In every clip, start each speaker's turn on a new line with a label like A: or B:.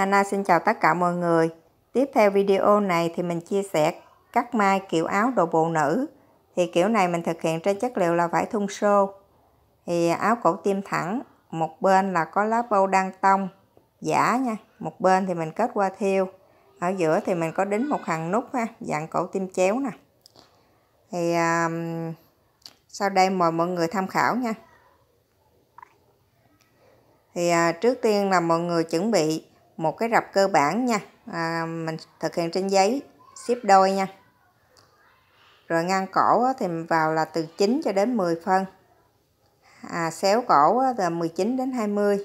A: Hana xin chào tất cả mọi người. Tiếp theo video này thì mình chia sẻ cắt may kiểu áo đồ bộ nữ. Thì kiểu này mình thực hiện trên chất liệu là vải thun sô. Thì áo cổ tim thẳng, một bên là có lá bâu đăng tông giả nha, một bên thì mình kết qua thiêu. Ở giữa thì mình có đính một hàng nút ha, dạng cổ tim chéo nè. Thì um, sau đây mời mọi người tham khảo nha. Thì à, trước tiên là mọi người chuẩn bị một cái rập cơ bản nha à, mình thực hiện trên giấy xếp đôi nha rồi ngang cổ thì vào là từ 9 cho đến 10 phân à, xéo cổ là 19 đến 20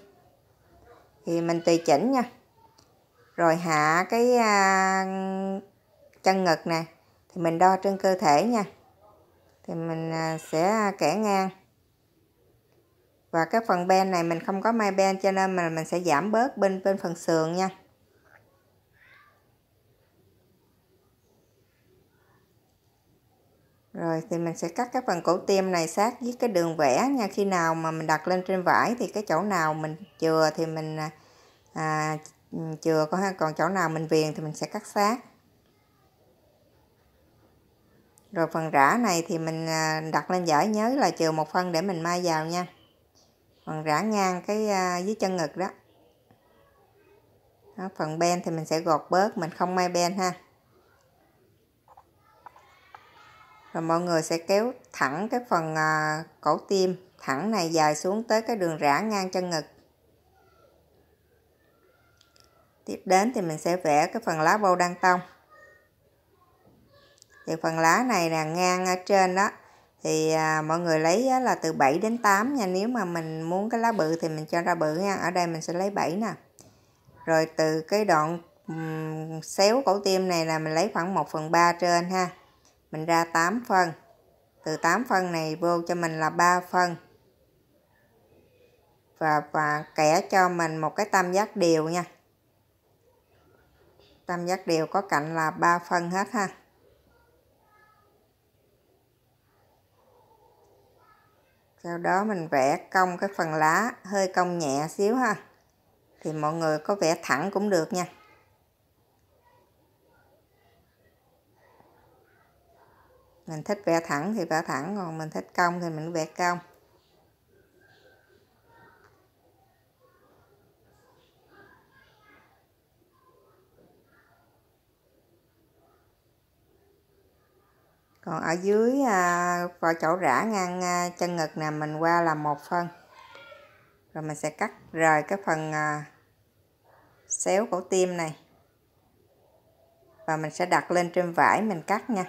A: thì mình tùy chỉnh nha rồi hạ cái à, chân ngực nè thì mình đo trên cơ thể nha thì mình à, sẽ kẻ ngang và cái phần ben này mình không có may ben cho nên mà mình sẽ giảm bớt bên bên phần sườn nha rồi thì mình sẽ cắt cái phần cổ tiêm này sát với cái đường vẽ nha khi nào mà mình đặt lên trên vải thì cái chỗ nào mình chừa thì mình à, à chừa có còn chỗ nào mình viền thì mình sẽ cắt sát rồi phần rã này thì mình à, đặt lên giải nhớ là chừa một phân để mình mai vào nha còn rã ngang cái à, dưới chân ngực đó. đó phần ben thì mình sẽ gọt bớt mình không may ben ha rồi mọi người sẽ kéo thẳng cái phần à, cổ tim thẳng này dài xuống tới cái đường rã ngang chân ngực tiếp đến thì mình sẽ vẽ cái phần lá bâu đăng tông thì phần lá này là ngang ở trên đó thì à, mọi người lấy á, là từ 7 đến 8 nha nếu mà mình muốn cái lá bự thì mình cho ra bự nha ở đây mình sẽ lấy 7 nè rồi từ cái đoạn um, xéo cổ tim này là mình lấy khoảng 1 phần 3 trên ha mình ra 8 phân từ 8 phân này vô cho mình là 3 phân và và kẻ cho mình một cái tam giác đều nha tam giác đều có cạnh là 3 phân hết ha sau đó mình vẽ cong cái phần lá hơi cong nhẹ xíu ha thì mọi người có vẽ thẳng cũng được nha mình thích vẽ thẳng thì vẽ thẳng còn mình thích cong thì mình vẽ cong còn ở dưới à, vào chỗ rã ngang à, chân ngực nè mình qua làm một phân rồi mình sẽ cắt rời cái phần à, xéo cổ tim này và mình sẽ đặt lên trên vải mình cắt nha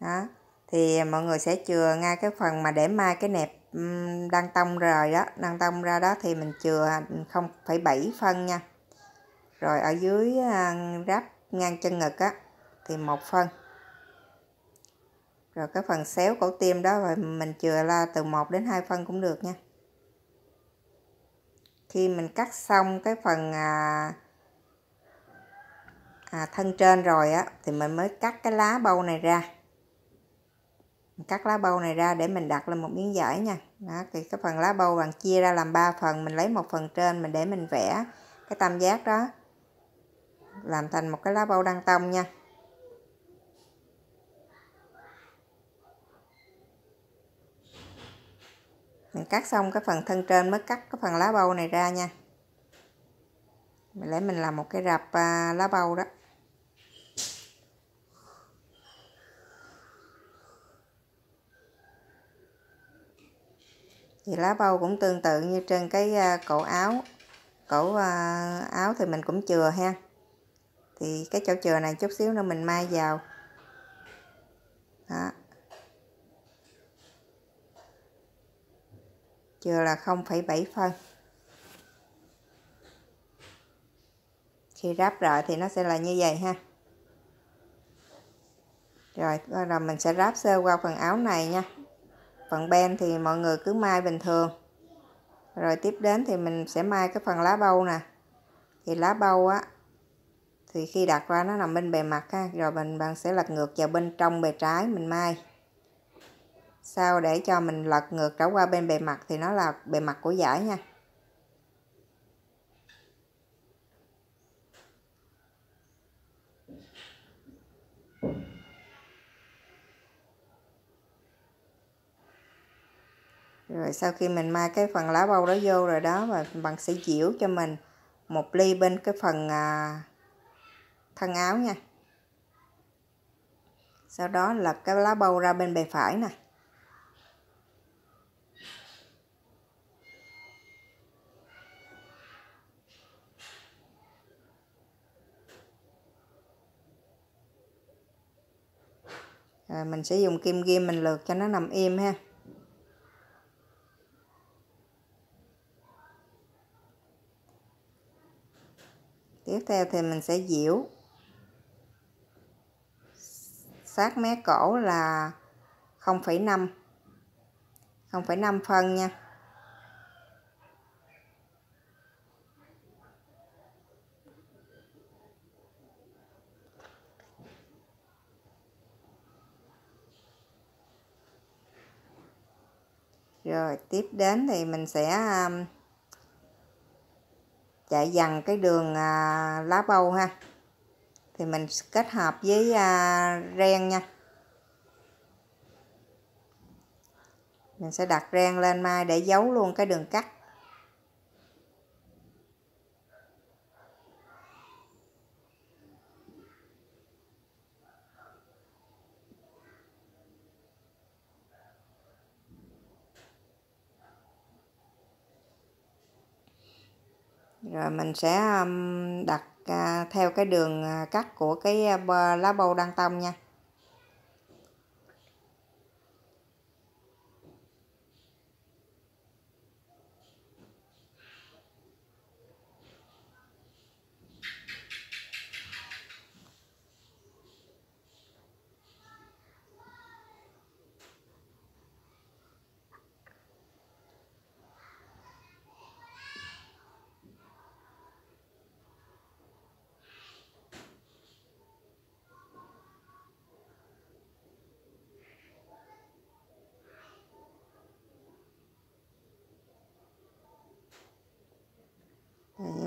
A: đó thì mọi người sẽ chừa ngay cái phần mà để mai cái nẹp đang tông rồi đó đang tông ra đó thì mình chừa không bảy phân nha rồi ở dưới à, ráp ngang chân ngực á thì một phân rồi cái phần xéo cổ tim đó rồi mình chừa ra từ 1 đến 2 phân cũng được nha khi mình cắt xong cái phần à, à, thân trên rồi á thì mình mới cắt cái lá bâu này ra mình cắt lá bâu này ra để mình đặt lên một miếng vải nha đó, thì cái phần lá bâu bạn chia ra làm ba phần mình lấy một phần trên mình để mình vẽ cái tam giác đó làm thành một cái lá bâu đăng tông nha mình cắt xong cái phần thân trên mới cắt cái phần lá bầu này ra nha mình lấy mình làm một cái rạp à, lá bầu đó thì lá bầu cũng tương tự như trên cái à, cổ áo cổ à, áo thì mình cũng chừa ha thì cái chỗ chừa này chút xíu nữa mình mai vào chừa là 0,7 phân khi ráp lại thì nó sẽ là như vậy ha rồi là mình sẽ ráp sơ qua phần áo này nha phần ben thì mọi người cứ may bình thường rồi tiếp đến thì mình sẽ may cái phần lá bâu nè thì lá bâu á thì khi đặt ra nó nằm bên bề mặt ha rồi mình bạn sẽ lật ngược vào bên trong bề trái mình may sau để cho mình lật ngược trở qua bên bề mặt thì nó là bề mặt của giải nha rồi sau khi mình mai cái phần lá bâu đó vô rồi đó và bằng sẽ diễu cho mình một ly bên cái phần à, thân áo nha sau đó lật cái lá bâu ra bên bề phải nè rồi mình sẽ dùng kim ghim mình lượt cho nó nằm im ha tiếp theo thì mình sẽ diễu sát mé cổ là 0,5 0,5 phân nha rồi tiếp đến thì mình sẽ um, chạy dần cái đường à, lá bầu ha thì mình kết hợp với à, ren nha mình sẽ đặt ren lên mai để giấu luôn cái đường cắt rồi mình sẽ đặt à, theo cái đường à, cắt của cái à, lá bầu đăng tông nha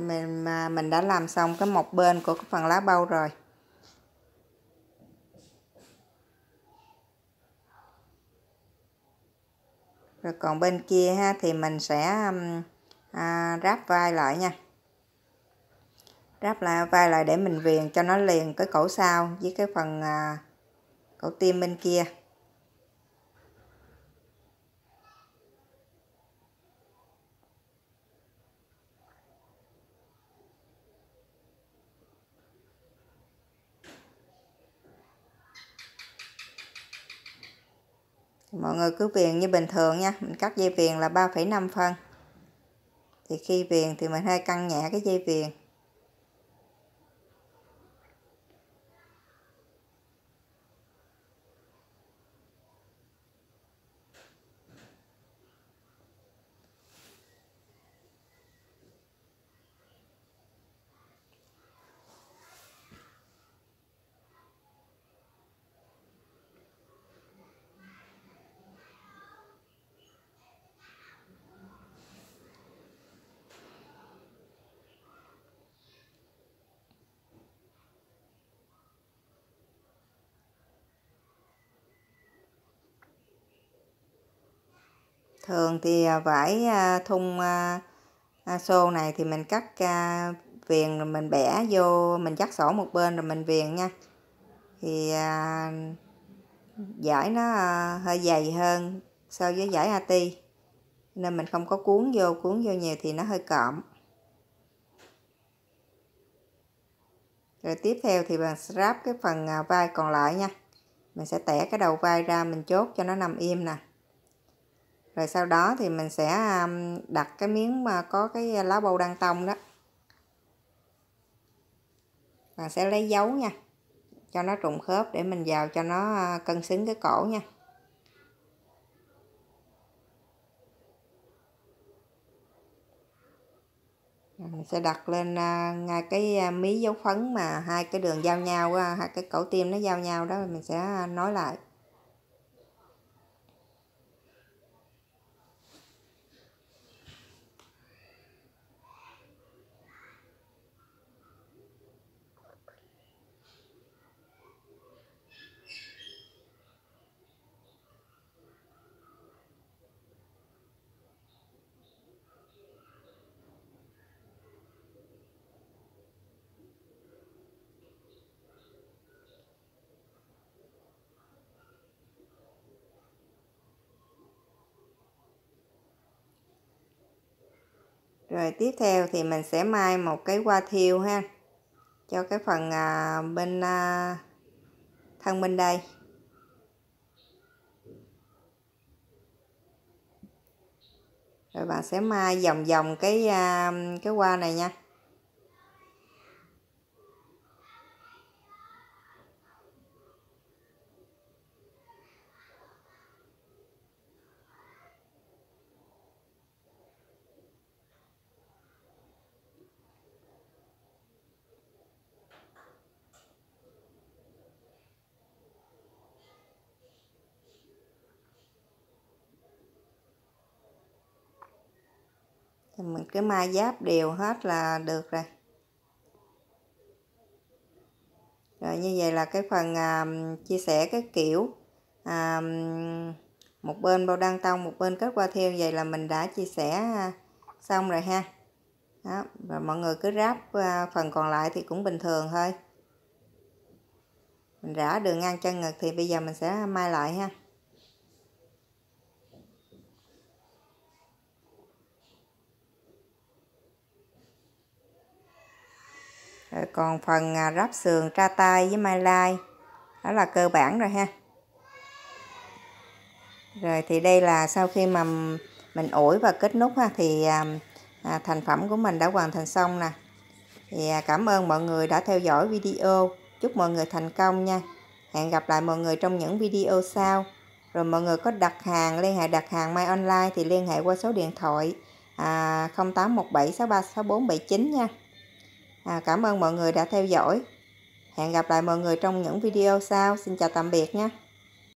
A: mình mà mình đã làm xong cái một bên của cái phần lá bao rồi rồi còn bên kia ha thì mình sẽ à, ráp vai lại nha ráp lại vai lại để mình viền cho nó liền cái cổ sau với cái phần à, cổ tim bên kia mọi người cứ viền như bình thường nha mình cắt dây viền là 3,5 phân thì khi viền thì mình hơi căng nhẹ cái dây viền thường thì à, vải à, thun à, xô này thì mình cắt viền rồi mình bẻ vô mình dắt sổ một bên rồi mình viền nha thì giải nó hơi dày hơn so với giải ati nên mình không có cuốn vô cuốn vô nhiều thì nó hơi cộm rồi tiếp theo thì mình ráp cái phần vai còn lại nha mình sẽ tẻ cái đầu vai ra mình chốt cho nó nằm im nè rồi sau đó thì mình sẽ um, đặt cái miếng mà có cái uh, lá bầu đăng tông đó bạn sẽ lấy dấu nha cho nó trùng khớp để mình vào cho nó uh, cân xứng cái cổ nha mình sẽ đặt lên uh, ngay cái mí dấu phấn mà hai cái đường giao nhau hai cái cổ tim nó giao nhau đó mình sẽ nối lại rồi tiếp theo thì mình sẽ may một cái hoa thiêu ha cho cái phần à, bên à, thân bên đây rồi bạn sẽ may vòng vòng cái à, cái hoa này nha thì mình cứ mai giáp đều hết là được rồi rồi như vậy là cái phần à, chia sẻ cái kiểu à, một bên bao đăng tông một bên kết qua theo vậy là mình đã chia sẻ à, xong rồi ha đó rồi mọi người cứ ráp à, phần còn lại thì cũng bình thường thôi mình rã đường ngang chân ngực thì bây giờ mình sẽ mai lại ha còn phần à, ráp sườn tra tay với mai lai đó là cơ bản rồi ha rồi thì đây là sau khi mà mình ủi và kết nút ha, thì à, à, thành phẩm của mình đã hoàn thành xong nè thì cảm ơn mọi người đã theo dõi video chúc mọi người thành công nha hẹn gặp lại mọi người trong những video sau rồi mọi người có đặt hàng liên hệ đặt hàng mai online thì liên hệ qua số điện thoại à, 0817636479 nha à, cảm ơn mọi người đã theo dõi hẹn gặp lại mọi người trong những video sau xin chào tạm biệt nhé